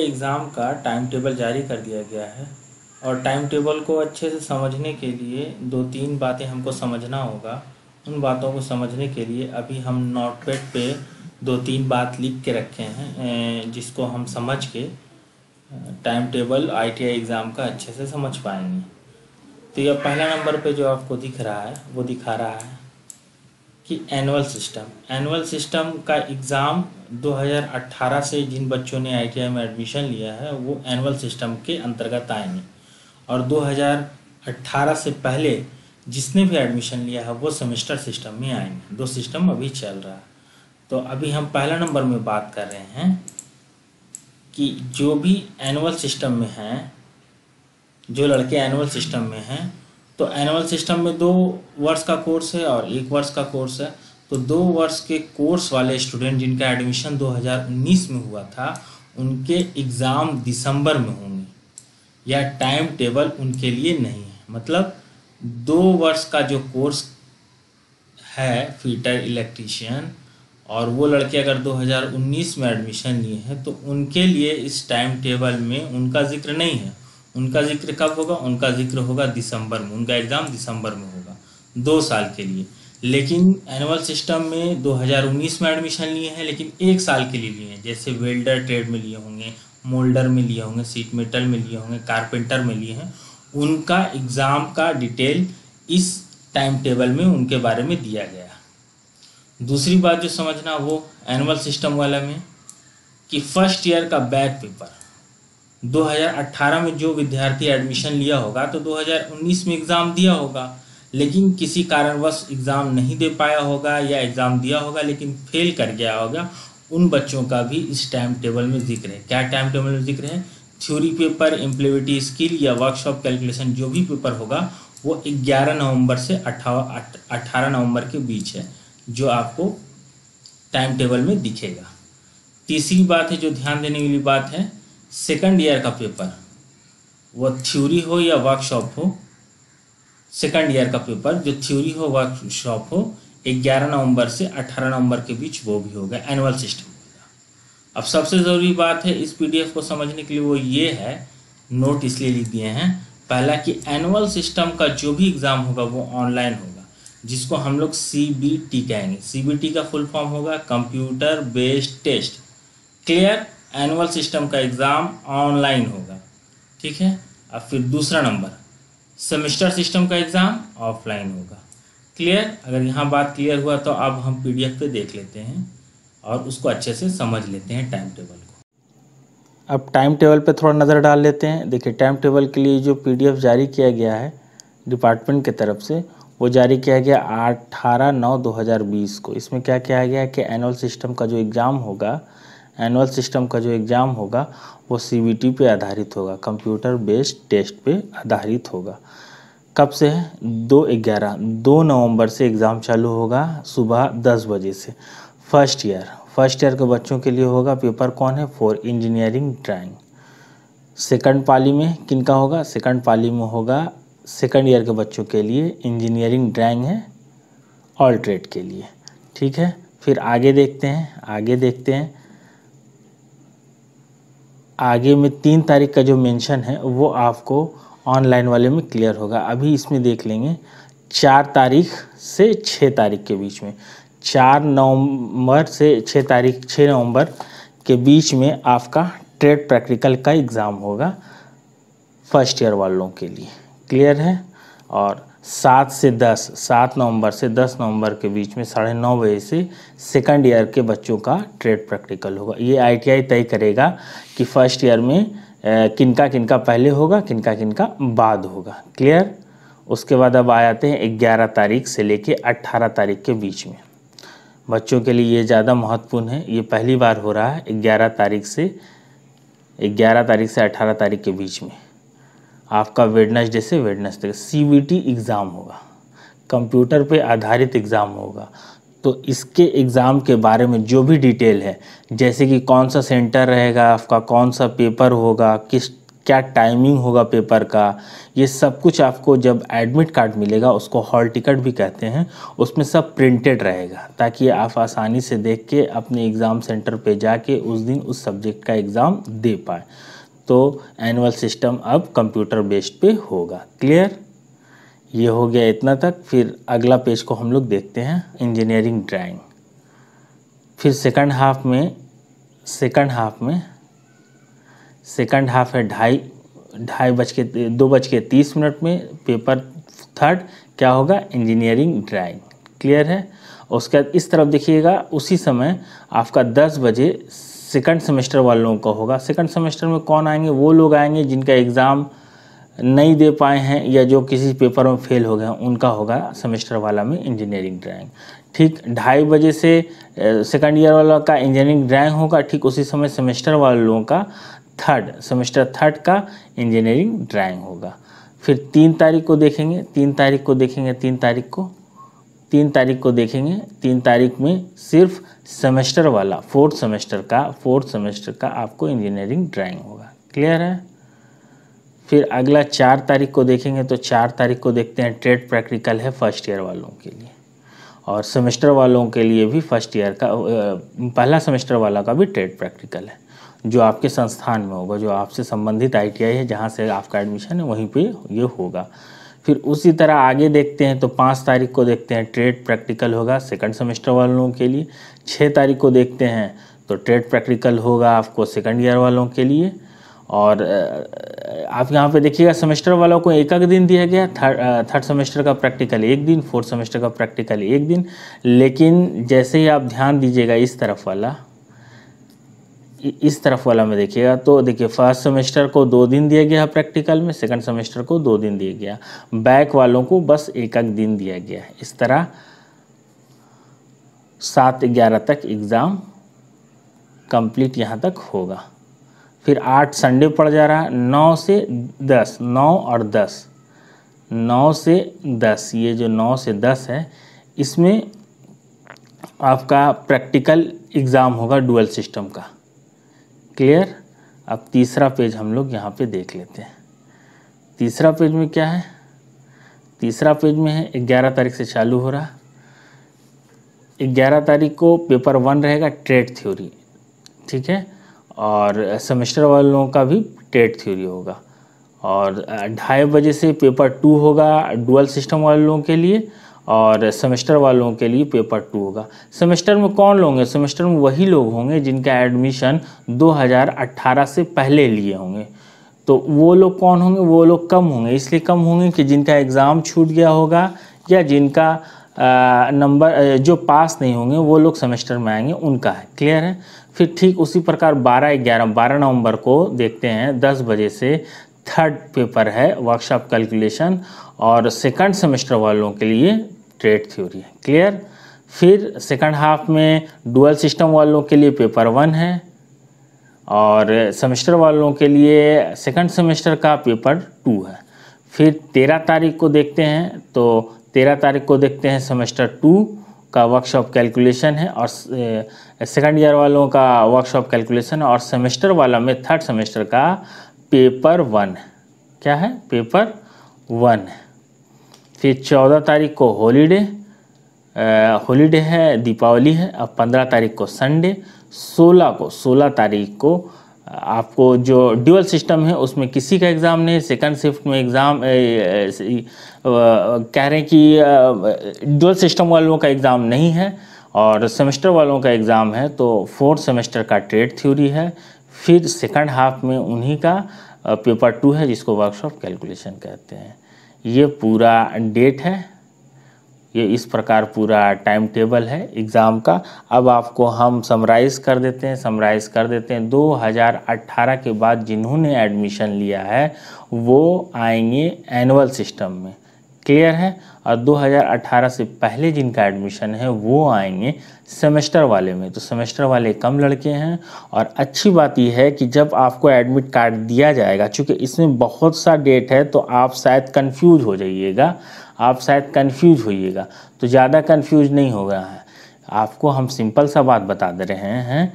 exam का time table जारी कर दिया गया है और टाइम टेबल को अच्छे से समझने के लिए दो तीन बातें हमको समझना होगा उन बातों को समझने के लिए अभी हम नोटपैड पे दो तीन बात लिख के रखे हैं जिसको हम समझ के टाइम टेबल आईटीआई एग्ज़ाम का अच्छे से समझ पाएंगे तो यह पहला नंबर पे जो आपको दिख रहा है वो दिखा रहा है कि एनुअल सिस्टम एनुअल सिस्टम का एग्ज़ाम 2018 से जिन बच्चों ने आईटीआई में एडमिशन लिया है वो एनुअल सिस्टम के अंतर्गत आएंगे और 2018 से पहले जिसने भी एडमिशन लिया है वो सेमेस्टर सिस्टम में आएंगे दो सिस्टम अभी चल रहा है तो अभी हम पहला नंबर में बात कर रहे हैं कि जो भी एनुअल सिस्टम में हैं जो लड़के एनुअल सिस्टम में हैं तो एनुअल सिस्टम में दो वर्ष का कोर्स है और एक वर्ष का कोर्स है तो दो वर्ष के कोर्स वाले स्टूडेंट जिनका एडमिशन 2019 में हुआ था उनके एग्ज़ाम दिसंबर में होंगे या टाइम टेबल उनके लिए नहीं है मतलब दो वर्ष का जो कोर्स है फीटर इलेक्ट्रीशियन और वो लड़के अगर 2019 में एडमिशन लिए हैं तो उनके लिए इस टाइम टेबल में उनका जिक्र नहीं है उनका जिक्र कब होगा उनका जिक्र होगा दिसंबर में उनका एग्ज़ाम दिसंबर में होगा दो साल के लिए लेकिन एनुअल सिस्टम में 2019 में एडमिशन लिए हैं लेकिन एक साल के लिए लिए हैं जैसे वेल्डर ट्रेड में लिए होंगे मोल्डर में लिए होंगे सीट मेटल में लिए होंगे कारपेंटर में लिए हैं उनका एग्ज़ाम का डिटेल इस टाइम टेबल में उनके बारे में दिया गया दूसरी बात जो समझना वो एनुअल सिस्टम वाला में कि फर्स्ट ईयर का बैक पेपर 2018 में जो विद्यार्थी एडमिशन लिया होगा तो 2019 में एग्ज़ाम दिया होगा लेकिन किसी कारणवश एग्ज़ाम नहीं दे पाया होगा या एग्ज़ाम दिया होगा लेकिन फेल कर गया होगा उन बच्चों का भी इस टाइम टेबल में जिक्र है क्या टाइम टेबल में जिक्र है थ्योरी पेपर इम्प्लीमेंटी स्किल या वर्कशॉप कैलकुलेशन जो भी पेपर होगा वो 11 नवंबर से अट्ठारह नवंबर के बीच है जो आपको टाइम टेबल में दिखेगा तीसरी बात है जो ध्यान देने वाली बात है सेकंड ईयर का पेपर वो थ्योरी हो या वर्कशॉप हो सेकंड ईयर का पेपर जो थ्योरी हो वर्कशॉप हो 11 नवंबर से 18 नवंबर के बीच वो भी होगा एनुअल सिस्टम होगा अब सबसे ज़रूरी बात है इस पीडीएफ को समझने के लिए वो ये है नोट इसलिए लिख दिए हैं पहला कि एनुअल सिस्टम का जो भी एग्ज़ाम होगा वो ऑनलाइन होगा जिसको हम लोग सी बी टी कहेंगे सी बी टी का फुल फॉर्म होगा computer based test clear annual system का एग्ज़ाम ऑनलाइन होगा ठीक है अब फिर दूसरा नंबर सेमेस्टर सिस्टम का एग्ज़ाम ऑफलाइन होगा क्लियर अगर यहाँ बात क्लियर हुआ तो अब हम पी पे देख लेते हैं और उसको अच्छे से समझ लेते हैं टाइम टेबल को अब टाइम टेबल पे थोड़ा नज़र डाल लेते हैं देखिए टाइम टेबल के लिए जो पीडीएफ जारी किया गया है डिपार्टमेंट की तरफ से वो जारी किया गया अठारह नौ दो हज़ार बीस को इसमें क्या किया गया कि एनुअल सिस्टम का जो एग्ज़ाम होगा एनुअल सिस्टम का जो एग्ज़ाम होगा वो सी पे आधारित होगा कंप्यूटर बेस्ड टेस्ट पे आधारित होगा कब से है दो ग्यारह दो नवंबर से एग्ज़ाम चालू होगा सुबह दस बजे से फर्स्ट ईयर फर्स्ट ईयर के बच्चों के लिए होगा पेपर कौन है फॉर इंजीनियरिंग ड्राइंग सेकंड पाली में किन का होगा सेकंड पाली में होगा सेकंड ईयर के बच्चों के लिए इंजीनियरिंग ड्राइंग है ऑल्ट्रेट के लिए ठीक है फिर आगे देखते हैं आगे देखते हैं आगे में तीन तारीख का जो मेंशन है वो आपको ऑनलाइन वाले में क्लियर होगा अभी इसमें देख लेंगे चार तारीख से छः तारीख के बीच में चार नवंबर से छः तारीख छः नवंबर के बीच में आपका ट्रेड प्रैक्टिकल का एग्ज़ाम होगा फर्स्ट ईयर वालों के लिए क्लियर है और सात से दस सात नवंबर से दस नवंबर के बीच में साढ़े नौ बजे से सेकंड ईयर के बच्चों का ट्रेड प्रैक्टिकल होगा ये आईटीआई तय करेगा कि फर्स्ट ईयर में किनका किनका पहले होगा किनका किनका बाद होगा क्लियर उसके बाद अब आ जाते हैं ग्यारह तारीख से लेके अट्ठारह तारीख के बीच में बच्चों के लिए ये ज़्यादा महत्वपूर्ण है ये पहली बार हो रहा है ग्यारह तारीख से ग्यारह तारीख से अट्ठारह तारीख के बीच में आपका वेडनेसडे से वेडनेसडे टी एग्ज़ाम होगा कंप्यूटर पे आधारित एग्ज़ाम होगा तो इसके एग्ज़ाम के बारे में जो भी डिटेल है जैसे कि कौन सा सेंटर रहेगा आपका कौन सा पेपर होगा किस क्या टाइमिंग होगा पेपर का ये सब कुछ आपको जब एडमिट कार्ड मिलेगा उसको हॉल टिकट भी कहते हैं उसमें सब प्रिंटेड रहेगा ताकि आप आसानी से देख के अपने एग्ज़ाम सेंटर पे जाके उस दिन उस सब्जेक्ट का एग्ज़ाम दे पाए तो एनुअल सिस्टम अब कंप्यूटर बेस्ड पे होगा क्लियर ये हो गया इतना तक फिर अगला पेज को हम लोग देखते हैं इंजीनियरिंग ड्राइंग फिर सेकंड हाफ में सेकंड हाफ में सेकंड हाफ है ढाई ढाई बज के दो बज के तीस मिनट में पेपर थर्ड क्या होगा इंजीनियरिंग ड्राइंग क्लियर है उसके बाद इस तरफ देखिएगा उसी समय आपका दस बजे सेकंड सेमेस्टर वालों का होगा सेकंड सेमेस्टर में कौन आएंगे वो लोग आएंगे जिनका एग्ज़ाम नहीं दे पाए हैं या जो किसी पेपर में फेल हो गए हैं उनका होगा सेमेस्टर वाला में इंजीनियरिंग ड्राइंग ठीक ढाई बजे से सेकंड ईयर वाला का इंजीनियरिंग ड्राइंग होगा ठीक उसी समय सेमेस्टर वाले लोगों का थर्ड सेमेस्टर थर्ड का इंजीनियरिंग ड्राइंग होगा फिर तीन तारीख को देखेंगे तीन तारीख को देखेंगे तीन तारीख को तीन तारीख को देखेंगे तीन तारीख में सिर्फ सेमेस्टर वाला फोर्थ सेमेस्टर का फोर्थ सेमेस्टर का आपको इंजीनियरिंग ड्राइंग होगा क्लियर है फिर अगला चार तारीख को देखेंगे तो चार तारीख को देखते हैं ट्रेड प्रैक्टिकल है फर्स्ट ईयर वालों के लिए और सेमेस्टर वालों के लिए भी फर्स्ट ईयर का पहला सेमेस्टर वाला का भी ट्रेड प्रैक्टिकल है जो आपके संस्थान में होगा जो आपसे संबंधित आईटीआई है जहाँ से आपका एडमिशन है वहीं पे ये होगा फिर उसी तरह आगे देखते हैं तो पाँच तारीख को देखते हैं ट्रेड प्रैक्टिकल होगा सेकंड सेमेस्टर वालों के लिए छः तारीख को देखते हैं तो ट्रेड प्रैक्टिकल होगा आपको सेकंड ईयर वालों के लिए और आप यहाँ पे देखिएगा सेमेस्टर वालों को एक एक दिन दिया गया थर्ड थर्ड सेमेस्टर का प्रैक्टिकल एक दिन फोर्थ सेमेस्टर का प्रैक्टिकल एक दिन लेकिन जैसे ही आप ध्यान दीजिएगा इस तरफ वाला इस तरफ वाला में देखिएगा तो देखिए फर्स्ट सेमेस्टर को दो दिन दिया गया प्रैक्टिकल में सेकंड सेमेस्टर को दो दिन दिया गया बैक वालों को बस एक एक दिन दिया गया है इस तरह सात ग्यारह तक एग्ज़ाम कंप्लीट यहाँ तक होगा फिर आठ संडे पड़ जा रहा है नौ से दस नौ और दस नौ से दस ये जो नौ से दस है इसमें आपका प्रैक्टिकल एग्ज़ाम होगा डुअल सिस्टम का क्लियर अब तीसरा पेज हम लोग यहाँ पे देख लेते हैं तीसरा पेज में क्या है तीसरा पेज में है ग्यारह तारीख से चालू हो रहा ग्यारह तारीख को पेपर वन रहेगा ट्रेड थ्योरी ठीक है और सेमेस्टर वालों का भी ट्रेड थ्योरी होगा और ढाई बजे से पेपर टू होगा डुअल सिस्टम वाले लोगों के लिए और सेमेस्टर वालों के लिए पेपर टू होगा सेमेस्टर में कौन लोग हैं सेमेस्टर में वही लोग होंगे जिनका एडमिशन 2018 से पहले लिए होंगे तो वो लोग कौन होंगे वो लोग कम होंगे इसलिए कम होंगे कि जिनका एग्ज़ाम छूट गया होगा या जिनका नंबर जो पास नहीं होंगे वो लोग सेमेस्टर में आएंगे उनका है क्लियर है फिर ठीक उसी प्रकार 12 ग्यारह 12 नवंबर को देखते हैं 10 बजे से थर्ड पेपर है वर्कशॉप कैलकुलेशन और सेकंड सेमेस्टर वालों के लिए ट्रेड थ्योरी है क्लियर फिर सेकंड हाफ में डुअल सिस्टम वालों के लिए पेपर वन है और सेमेस्टर वालों के लिए सेकंड सेमेस्टर का पेपर टू है फिर तेरह तारीख को देखते हैं तो तेरह तारीख को देखते हैं सेमेस्टर टू का वर्कशॉप कैलकुलेशन है और सेकंड ईयर वालों का वर्कशॉप कैलकुलेशन और सेमेस्टर वाला में थर्ड सेमेस्टर का पेपर वन क्या है पेपर वन फिर चौदह तारीख को हॉलीडे हॉलीडे है दीपावली है अब पंद्रह तारीख को संडे सोलह को सोलह तारीख को आपको जो ड्यूअल सिस्टम है उसमें किसी का एग्ज़ाम नहीं सेकंड शिफ्ट में एग्ज़ाम कह रहे हैं कि ड्यूअल सिस्टम वालों का एग्ज़ाम नहीं है और सेमेस्टर वालों का एग्ज़ाम है तो फोर्थ सेमेस्टर का ट्रेड थ्योरी है फिर सेकंड हाफ में उन्हीं का पेपर टू है जिसको वर्कशॉप कैलकुलेशन कहते हैं ये पूरा डेट है ये इस प्रकार पूरा टाइम टेबल है एग्ज़ाम का अब आपको हम समराइज़ कर देते हैं समराइज़ कर देते हैं 2018 के बाद जिन्होंने एडमिशन लिया है वो आएंगे एनुअल सिस्टम में क्लियर है और 2018 से पहले जिनका एडमिशन है वो आएंगे सेमेस्टर वाले में तो सेमेस्टर वाले कम लड़के हैं और अच्छी बात यह है कि जब आपको एडमिट कार्ड दिया जाएगा चूँकि इसमें बहुत सा डेट है तो आप शायद कन्फ्यूज हो जाइएगा आप शायद कन्फ्यूज होइएगा तो ज़्यादा कन्फ्यूज नहीं होगा है आपको हम सिंपल सा बात बता दे रहे हैं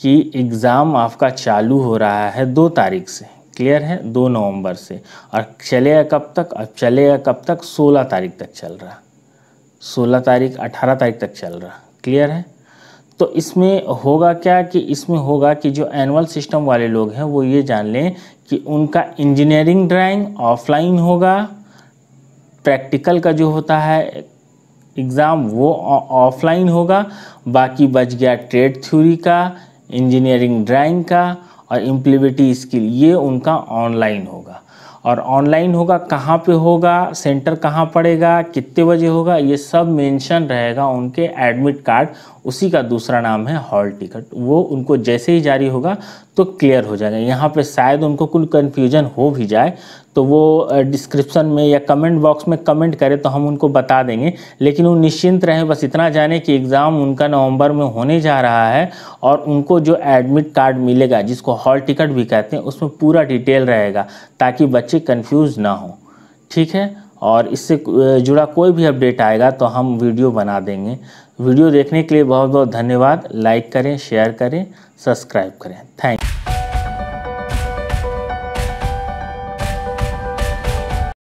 कि एग्ज़ाम आपका चालू हो रहा है दो तारीख से क्लियर है दो नवंबर से और चलेगा कब तक और चलेगा कब तक सोलह तारीख तक चल रहा सोलह तारीख अठारह तारीख तक चल रहा क्लियर है तो इसमें होगा क्या कि इसमें होगा कि जो एनुअल सिस्टम वाले लोग हैं वो ये जान लें कि उनका इंजीनियरिंग ड्राइंग ऑफलाइन होगा प्रैक्टिकल का जो होता है एग्ज़ाम वो ऑफलाइन होगा बाकी बच गया ट्रेड थ्योरी का इंजीनियरिंग ड्राइंग का और इम्प्लीबिटी स्किल ये उनका ऑनलाइन होगा और ऑनलाइन होगा कहाँ पे होगा सेंटर कहाँ पड़ेगा कितने बजे होगा ये सब मेंशन रहेगा उनके एडमिट कार्ड उसी का दूसरा नाम है हॉल टिकट वो उनको जैसे ही जारी होगा तो क्लियर हो जाएगा यहाँ पे शायद उनको कुल कन्फ्यूजन हो भी जाए तो वो डिस्क्रिप्शन में या कमेंट बॉक्स में कमेंट करें तो हम उनको बता देंगे लेकिन वो निश्चिंत रहें बस इतना जाने कि एग्ज़ाम उनका नवंबर में होने जा रहा है और उनको जो एडमिट कार्ड मिलेगा जिसको हॉल टिकट भी कहते हैं उसमें पूरा डिटेल रहेगा ताकि बच्चे कन्फ्यूज़ ना हों ठीक है और इससे जुड़ा कोई भी अपडेट आएगा तो हम वीडियो बना देंगे वीडियो देखने के लिए बहुत बहुत धन्यवाद लाइक करें शेयर करें सब्सक्राइब करें थैंक